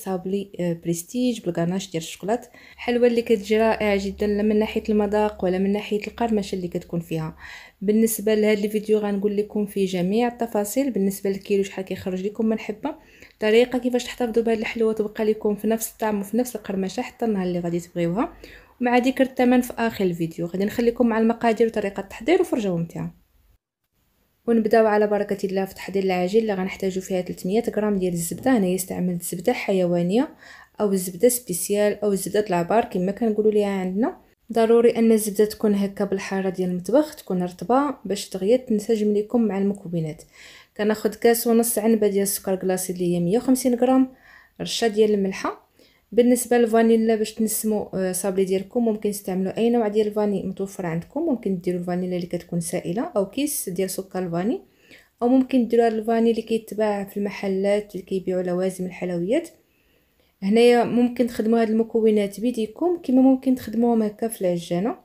صاب لي آه، بريستيج بالكاناش ديال الشوكولات الحلوى اللي كتجي رائعه جدا لا من ناحيه المذاق ولا من ناحيه القرمشه اللي كتكون فيها بالنسبه لهذا الفيديو غنقول لكم فيه جميع التفاصيل بالنسبه للكيلو شحال كيخرج لكم من حبه طريقه كيفاش تحتفظوا بهذه الحلوى تبقى لكم في نفس الطعم وفي نفس القرمشه حتى النهار اللي غادي تبغيوها ومع ذكر الثمن في اخر الفيديو غادي نخليكم مع المقادير وطريقه التحضير وفرجه ممتعه ونبداو على بركه الله في تحضير العجين اللي غنحتاجو فيها 300 غرام ديال الزبده هنايا استعملت الزبده حيوانية او الزبده سبيسيال او الزبده العبار كما كنقولوا ليها عندنا ضروري ان الزبده تكون هكا بالحارة ديال المطبخ تكون رطبه باش دغيا تنسجم لكم مع المكونات كناخذ كاس ونص عنبه ديال السكر كلاصي اللي هي 150 غرام رشه ديال الملحه بالنسبه للفانيلا باش تنسمو آه، صابلي ديالكم ممكن تستعملوا اي نوع ديال الفاني متوفر عندكم ممكن ديروا الفانيلا اللي كتكون سائله او كيس ديال سكر الفاني او ممكن ديروا الفاني اللي كيتباع في المحلات اللي كيبيعوا لوازم الحلويات هنايا ممكن تخدموا هاد المكونات بيديكم كما ممكن تخدموهم هكا في العجانه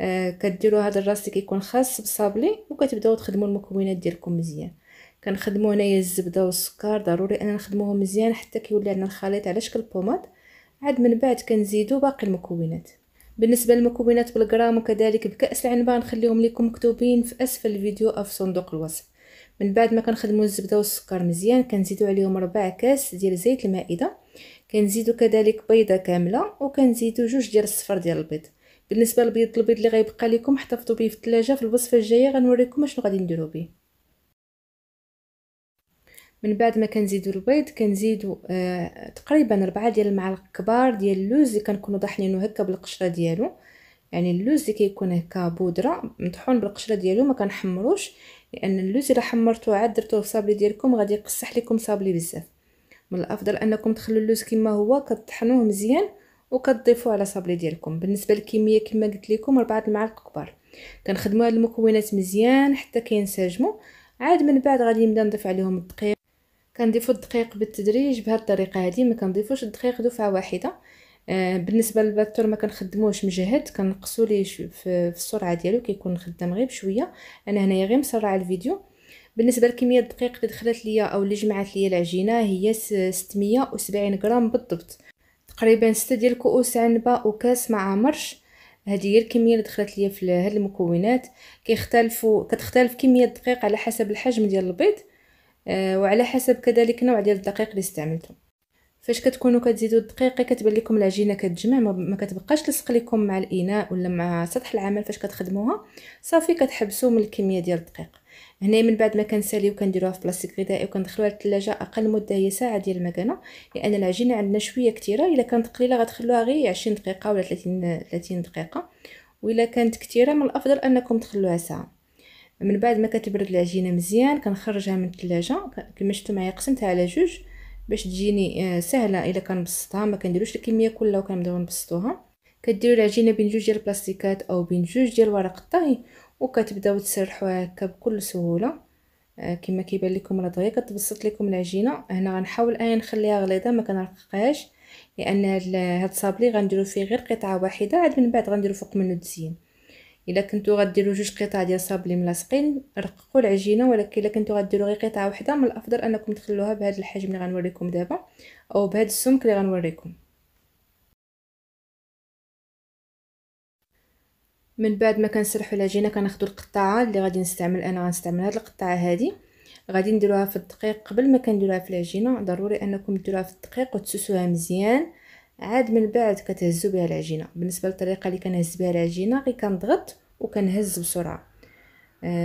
آه كديروا هذا الراس اللي كيكون خاص بالصابلي وكتبداو تخدموا المكونات ديالكم مزيان كنخدموا هنايا الزبده والسكر ضروري اننا نخدموهم مزيان حتى كيولي عندنا الخليط على شكل بوماد عاد من بعد كنزيدو باقي المكونات بالنسبه للمكونات بالغرام وكذلك بكاس العنبه نخليهم لكم مكتوبين في اسفل الفيديو او في صندوق الوصف من بعد ما كنخدموا الزبده والسكر مزيان كنزيدو عليهم ربع كاس ديال زيت المائده كنزيدو كذلك بيضه كامله وكنزيدو جوج ديال الصفر ديال البيض بالنسبه للبيض البيض اللي غيبقى لكم احتفظوا به في الثلاجه في الوصفه الجايه غنوريكم اشنو غادي نديرو به من بعد ما كنزيدو البيض كنزيدو آه تقريبا ربعة ديال المعالق كبار ديال اللوز اللي كنكونو ضحنينو هكا بالقشره ديالو يعني اللوز اللي كيكون هكا بودره مطحون بالقشره ديالو ما كنحمروش لان اللوز الا حمرتو عاد درتوه في صابلي ديالكم غادي يقصح لكم صابلي بزاف من الافضل انكم تخلو اللوز كما هو كطحنوه مزيان وكتضيفوه على صابلي ديالكم بالنسبه للكميه كما قلت لكم ربعة المعالق كبار كنخدموا هاد المكونات مزيان حتى كينسجموا عاد من بعد غادي نبدا نضيف عليهم الدقيق كنضيفو الدقيق بالتدريج بهاد الطريقه هادي ما كنضيفوش الدقيق دفعه واحده آه، بالنسبه للباتور ما كنخدموش مجهد كنقصوا ليه في السرعه ديالو كيكون خدام غير بشويه انا هنايا غير مسرعه الفيديو بالنسبه لكميه الدقيق اللي دخلت ليا او اللي جمعت ليا العجينه هي 670 غرام بالضبط تقريبا 6 ديال كؤوس عنبه وكاس مع مرش هذه هي الكميه اللي دخلت ليا في هاد المكونات كيختلفوا كتختلف كميه الدقيق على حسب الحجم ديال البيض آه، وعلى حسب كذلك نوع ديال الدقيق اللي استعملتو فاش كتكونوا كتزيدوا الدقيق كتبان لكم العجينه كتجمع ما كتبقاش تلصق لكم مع الاناء ولا مع سطح العمل فاش كتخدموها صافي كتحبسوا من الكميه ديال الدقيق هنا من بعد ما كنساليو كنديروها في بلاستيك غذائي وكندخلوها للثلاجه اقل مده هي ساعه ديال المكانه لان العجينه عندنا شويه كثيره الا كانت قليله غتخلوها غير 20 دقيقه ولا 30 30 دقيقه والا كانت كثيره من الافضل انكم تخلوها ساعه من بعد ما كتبرد العجينه مزيان كنخرجها من الثلاجه كما شفتوا معايا قسمتها على جوج باش تجيني آه، سهله الا كنبسطها ما كنديروش الكميه كلها وكنبداو نبسطوها كديروا العجينه بين جوج ديال البلاستيكات او بين جوج ديال ورق الطهي وكتبداو تسرحوها هكا بكل سهوله آه، كما كيبان لكم راه دغيا كتبسط لكم العجينه هنا غنحاول انا نخليها غليظه ما كنرققهاش لان هاد الصابلي غنديرو فيه غير قطعه واحده عاد من بعد غنديرو فوق منه التزيين الا كنتو غديروا جوج قطع ديال صابلي ملاصقين رققوا العجينه ولكن الا كنتو غديروا غير قطعه واحده من الافضل انكم تخلوها بهذا الحجم اللي غنوريكم دابا او بهذا السمك اللي غنوريكم من بعد ما كنسرحوا العجينه كناخذوا القطاعه اللي غادي نستعمل انا غنستعمل هذه القطاعه هذه غادي نديروها في الدقيق قبل ما كنديروها في العجينه ضروري انكم ديروها في الدقيق وتسوسوها مزيان عاد من بعد كتهزو بها العجينه بالنسبه للطريقه اللي كنهز بها العجينه غير كنضغط وكنهز بسرعه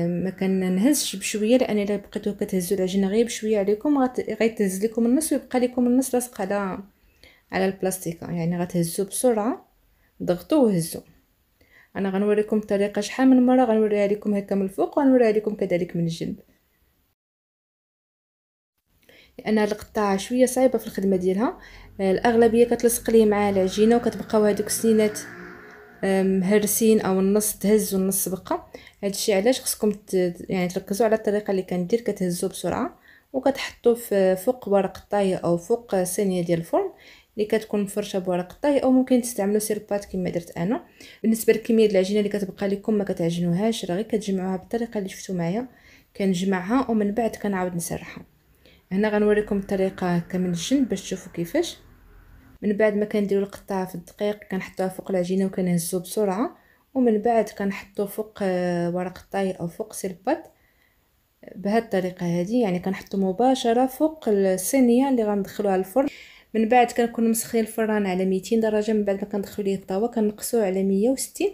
ما كننهزش بشويه لان الا بقيتو كتهزوا العجينه غير بشويه عليكم غيتهز لكم النص ويبقى لكم النص لاصق على على البلاستيكه يعني غتهزوا بسرعه ضغطوا وهزوا انا غنوريكم الطريقه شحال من مره غنوريها لكم هكا من الفوق وغنوريها لكم كذلك من الجنب لان هاد القطاعه شويه صعيبه في الخدمه ديالها آه، الاغلبيه كتلصق ليه مع العجينه وكتبقاو هادوك السنينات مهرسين او النص تهز والنص بقى هادشي علاش خصكم يعني تركزوا على الطريقه اللي كندير كتهزو بسرعه وكتحطوا في فوق ورق الطاي او فوق صينيه ديال الفرن اللي كتكون مفرشه بورق الطاي او ممكن تستعملوا سيربات كما درت انا بالنسبه لكميه العجينه اللي كتبقى لكم ما كتعجنوهاش راه غير كتجمعوها بالطريقه اللي شفتوا معايا كنجمعها ومن بعد كنعاود نسرحها هنا غنوريكم الطريقه كمنشن باش تشوفوا كيفاش من بعد ما كنديروا القطعه في الدقيق كنحطوها فوق العجينه وكنهزو بسرعه ومن بعد كنحطو فوق آه، ورق الطاي او فوق سيرباط بهاد الطريقه هادي يعني كنحطو مباشره فوق الصينيه اللي غندخلوها الفرن من بعد كنكون مسخين الفران على 200 درجه من بعد ما كندخلو ليه الطاوه كنقصوه على 160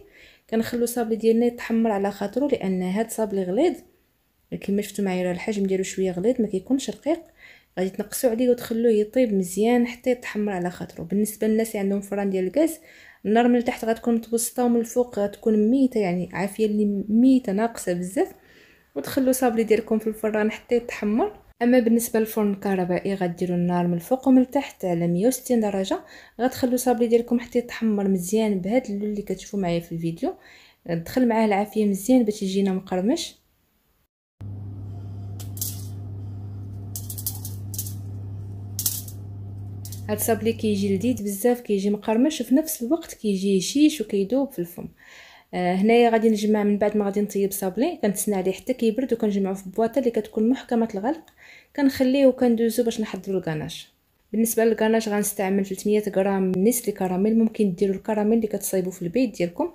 كنخلو الصابلي ديالنا يتحمر على خاطرو لان هاد الصابلي غليظ كما شفتوا معايا راه الحجم ديالو شويه غليظ ما كيكونش رقيق غادي تنقصوا عليه وتخلوه يطيب مزيان حتى يتحمر على خاطرو بالنسبه للناس اللي عندهم فران ديال الغاز النار من التحت غتكون متوسطه ومن الفوق غتكون ميته يعني عافيه اللي ميته ناقصه بزاف وتخلوا صابلي ديالكم في الفران حتى يتحمر اما بالنسبه للفرن الكهربائي غديروا النار من الفوق ومن التحت على 160 درجه غتخلو صابلي ديالكم حتى يتحمر مزيان بهذا اللون اللي كتشوفوا معايا في الفيديو دخل معاه العافيه مزيان باش يجينا مقرمش هاد الصابلي كيجي لذيذ بزاف كيجي مقرمش في نفس الوقت كيجي هشيش وكيدوب في الفم آه هنايا غادي نجمع من بعد ما غادي نطيب صابلي كنتسنى عليه حتى كيبرد وكنجمعو في بواطه اللي كتكون محكمه الغلق كنخليه وكندوزو باش نحضروا الكاناش بالنسبه للكناش غنستعمل 300 غرام نسلي كراميل ممكن ديروا الكراميل اللي كتصايبوا في البيت ديالكم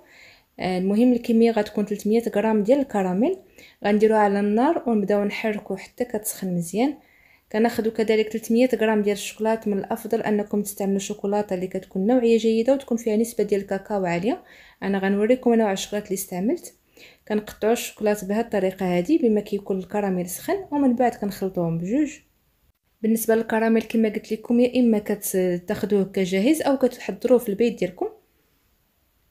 آه، المهم الكميه غتكون 300 غرام ديال الكراميل غنديروها على النار ونبداو نحركو حتى كتسخن مزيان كناخذوا كذلك 300 غرام ديال الشوكولات من الافضل انكم تستعملوا شوكولاته اللي كتكون نوعيه جيده وتكون فيها نسبه ديال الكاكاو عاليه انا غنوريكم نوع الشوكولات اللي استعملت كنقطعوا الشوكولات بهذه الطريقه هذه بما كيكون الكراميل سخن ومن بعد كنخلطوهم بجوج بالنسبه للكراميل كما قلت لكم يا اما كتاخذوه كجاهز او كتحضروه في البيت ديالكم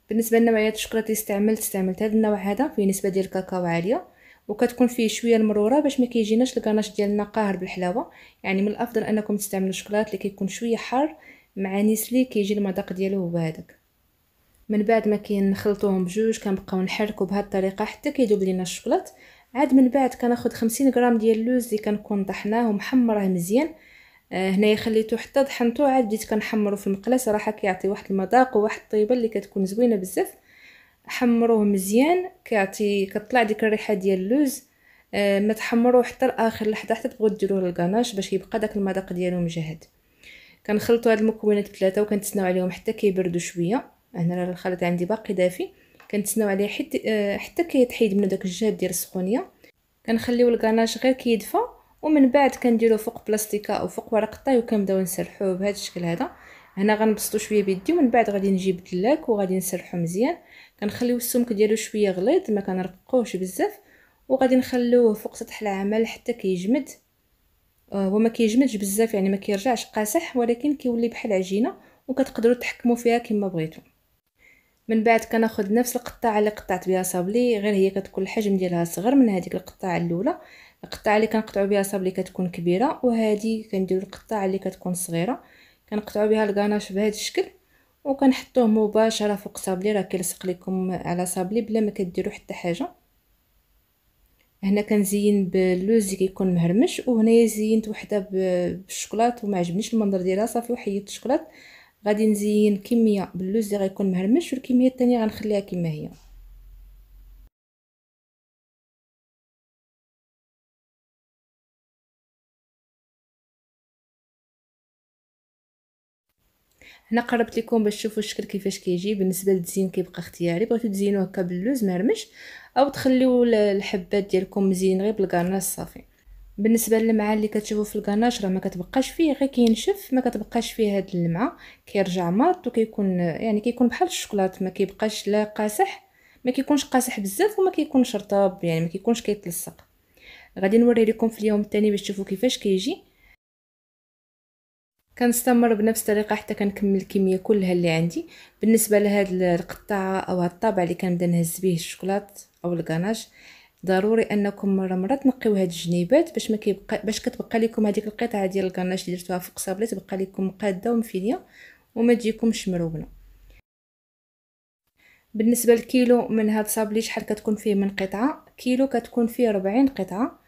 بالنسبه لنوعيه الشوكولاته اللي استعملت استعملت هذا النوع هذا فيه نسبه ديال الكاكاو عاليه وكتكون فيه شويه المروره باش ما كيجيناش الكناش ديالنا قاهر بالحلاوه يعني من الافضل انكم تستعملوا الشوكولات اللي كيكون شويه حار مع نسلي كيجي المذاق ديالو هو هذاك من بعد ما كنخلطوهم بجوج كنبقاو نحركو بهاد الطريقه حتى كيذوب لينا الشوكولات عاد من بعد كناخد 50 غرام ديال اللوز اللي كنكون طحناه ومحمره مزيان آه، هنايا خليته حتى طحنته عاد بديت كنحمرو في المقله صراحه كيعطي واحد المذاق وواحد الطيبه اللي كتكون زوينه بزاف حمروه مزيان كيعطي كطلع ديك الريحه ديال اللوز آه، ما تحمروه حتى لاخر لحظه حتى تبغوا ديروه للكناش باش يبقى داك المذاق ديالو مجهد كنخلطوا هاد المكونات الثلاثه وكنتسناو عليهم حتى كيبردوا شويه هنا راه الخليط عندي باقي دافي كنتسناو عليه حتى آه، حتى كيتحيد منه داك الجهد ديال السخونيه كنخليو الكناش غير كيدفى ومن بعد كنديرو فوق بلاستيكه او فوق ورق الطاي وكنبداو نسرحوه بهذا الشكل هذا هنا غنبسطو شويه بيدي ومن بعد غادي نجيب الدلاك وغادي نسرحو مزيان كنخليو السمك ديالو شويه غليظ ما كنرقوش بزاف وغادي نخلوه فوق سطح العمل حتى كيجمد كي آه، وما كيجمدش بزاف يعني ما كيرجعش قاسح ولكن كيولي بحال عجينه وكتقدروا تحكموا فيها كما بغيتو من بعد كناخذ نفس القطاعه اللي قطعت بها صابلي غير هي كتكون الحجم ديالها صغر من هذيك القطاعه الاولى القطاعه اللي كنقطعوا بها صابلي كتكون كبيره وهذه كنديروا القطاعه اللي كتكون صغيره كنقطعوا بها الكاناش بهذا الشكل وكنحطوه مباشره فوق صابلي راه كيلصق لكم على صابلي بلا ما كديروا حتى حاجه هنا كنزين باللوز اللي كيكون مهرمش وهنا زينت وحده بالشوكولات وما عجبنيش المنظر ديالها صافي وحيدت الشوكولات غادي نزين كميه باللوز اللي غيكون مهرمش والكميه الثانيه غنخليها كما هي هنا قربت لكم باش تشوفوا الشكل كيفاش كيجي بالنسبه للتزيين كيبقى اختياري بغيتو تزينوه هكا باللوز مرمش او تخليو الحبات ديالكم مزيين غير بالكرناش صافي بالنسبه للمعه اللي كتشوفوا في الكرناش راه ما كتبقاش فيه غير كينشف ما كتبقاش فيه هاد اللمعه كيرجع ماط وكيكون يعني كيكون بحال الشوكولاط ما كيبقاش لا قاسح ما كيكونش قاسح بزاف وما كيكونش رطب يعني ما كيكونش كيتلصق غادي نوري لكم في اليوم الثاني باش تشوفوا كيفاش كيجي كي كنستمر بنفس الطريقه حتى كنكمل الكميه كلها اللي عندي بالنسبه لهاد القطاعه او هاد الطابع اللي كنبدا نهز به الشوكولات او الكاناج ضروري انكم مره مره تنقيو هاد الجنيبات باش ما كيبقى باش كتبقى لكم هذيك القطعه ديال الكاناج اللي درتوها فوق صابله تبقى لكم قاده ومفيديه وما تجيكمش مروبنه بالنسبه للكيلو من هاد الصابلي شحال كتكون فيه من قطعه كيلو كتكون فيه 40 قطعه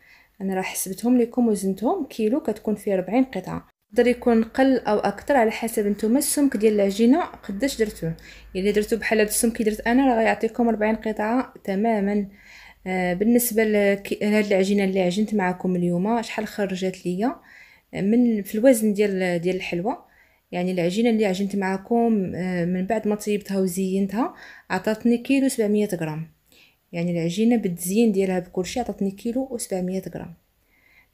انا راه حسبتهم لكم وزنتهم كيلو كتكون فيه 40 قطعه يقدر يكون قل او اكثر على حسب نتوما السمك ديال العجينه قداش درتوه الا درتو بحال هذا السمك اللي درت انا راه غيعطيكم 40 قطعه تماما آه بالنسبه لهاد العجينه اللي عجنت معكم اليوم شحال خرجت ليا آه، من في الوزن ديال ديال الحلوه يعني العجينه اللي عجنت معكم آه، من بعد ما طيبتها وزينتها عطاتني كيلو 700 غرام يعني العجينه بالتزيين ديالها بكلشي عطاتني كيلو و700 غرام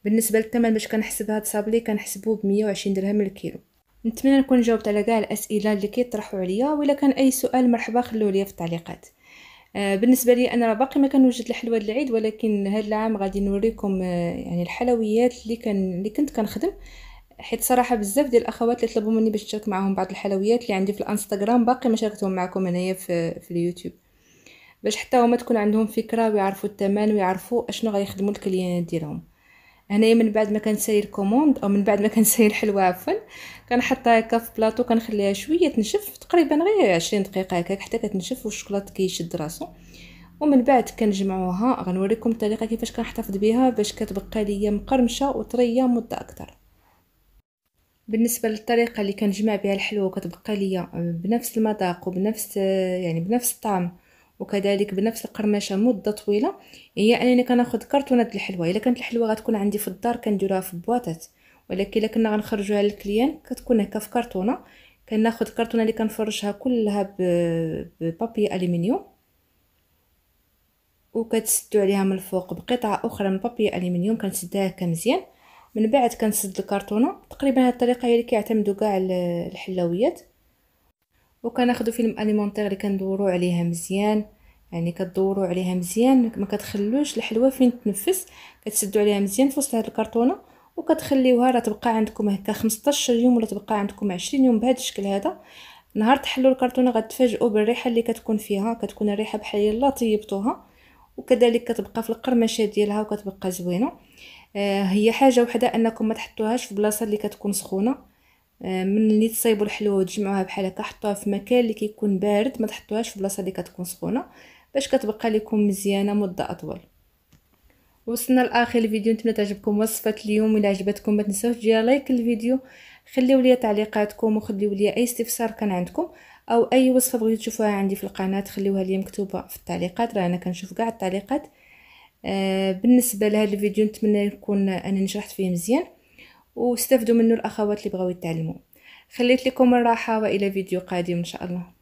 بالنسبه للثمن باش كنحسب هاد صابلي كنحسبوه ب 120 درهم الكيلو نتمنى نكون جاوبت على كاع الاسئله اللي كيطرحوا عليا ولا كان اي سؤال مرحبا خلوه ليا في التعليقات آه، بالنسبه لي انا راه باقي ما كنوجد الحلوى العيد ولكن هذا العام غادي نوريكم آه، يعني الحلويات اللي كان اللي كنت كنخدم حيت صراحه بزاف ديال الاخوات اللي طلبوا مني باش نشارك معاهم بعض الحلويات اللي عندي في الانستغرام باقي ما شاركتهم معكم هنايا في, في اليوتيوب باش حتى هما تكون عندهم فكره ويعرفوا الثمن ويعرفوا اشنو غيخدموا الكليان ديالهم هنايا من بعد ما كنسير كوموند او من بعد ما كنسير الحلوى عفوا كنحطها هكا في بلاطو كنخليها شويه تنشف تقريبا غير 20 دقيقه هكاك حتى كتنشف والشوكولاط كيشد راسو ومن بعد كنجمعوها غنوريكم الطريقه كيفاش كنحتفظ بها باش كتبقى ليا مقرمشه وطريه مده اكثر بالنسبه للطريقه اللي كنجمع بها الحلوى وكتبقى ليا بنفس المذاق وبنفس يعني بنفس الطعم وكذلك بنفس القرمشه مده طويله هي انني كناخذ كرتونه الحلوى الا كانت الحلوى غتكون عندي في الدار كنديروها في بواطات ولكن الا كنا غنخرجوها للكليان كتكون هكا في كرتونه كناخذ كرتونه اللي كنفرشها كلها ببابي الومنيوم وكتسدو عليها من الفوق بقطعه اخرى من بابي الومنيوم كنسدها هكا مزيان من بعد كنسد الكرتونه تقريبا هاد الطريقه هي اللي كيعتمدوا كاع الحلاويات وكناخدو فيلم اليمونتير اللي كندورو عليها مزيان يعني كدورو عليها مزيان ما كتخلوش الحلوه فين تنفس كتسدو عليها مزيان في وسط هاد الكرتونه وكتخليوها راه تبقى عندكم هكا 15 يوم ولا تبقى عندكم 20 يوم بهذا الشكل هذا نهار تحلوا الكرتونه غتفاجئوا بالريحه اللي كتكون فيها كتكون الريحه بحال يلا طيبتوها وكذلك كتبقى في القرمشه ديالها وكتبقى زوينه آه هي حاجه وحده انكم ما تحطوهاش في بلاصه اللي كتكون سخونه آه، من اللي تصايبوا الحلوه وتجمعوها بحال هكا حطوها في مكان اللي كيكون بارد ما تحطوهاش في بلاصه اللي كتكون سخونه باش كتبقى لكم مزيانه مده اطول وصلنا لاخر الفيديو نتمنى تعجبكم وصفه اليوم الا عجبتكم ما تنساوش ديروا لايك للفيديو خليو لي تعليقاتكم وخليو لي اي استفسار كان عندكم او اي وصفه بغيتو تشوفوها عندي في القناه خليوها لي مكتوبه في التعليقات راه انا كنشوف كاع التعليقات آه بالنسبه لهذا الفيديو نتمنى يكون انا نشرحت فيه مزيان واستفدوا منه الاخوات اللي بغاو يتعلموا خليت لكم الراحه والى فيديو قادم ان شاء الله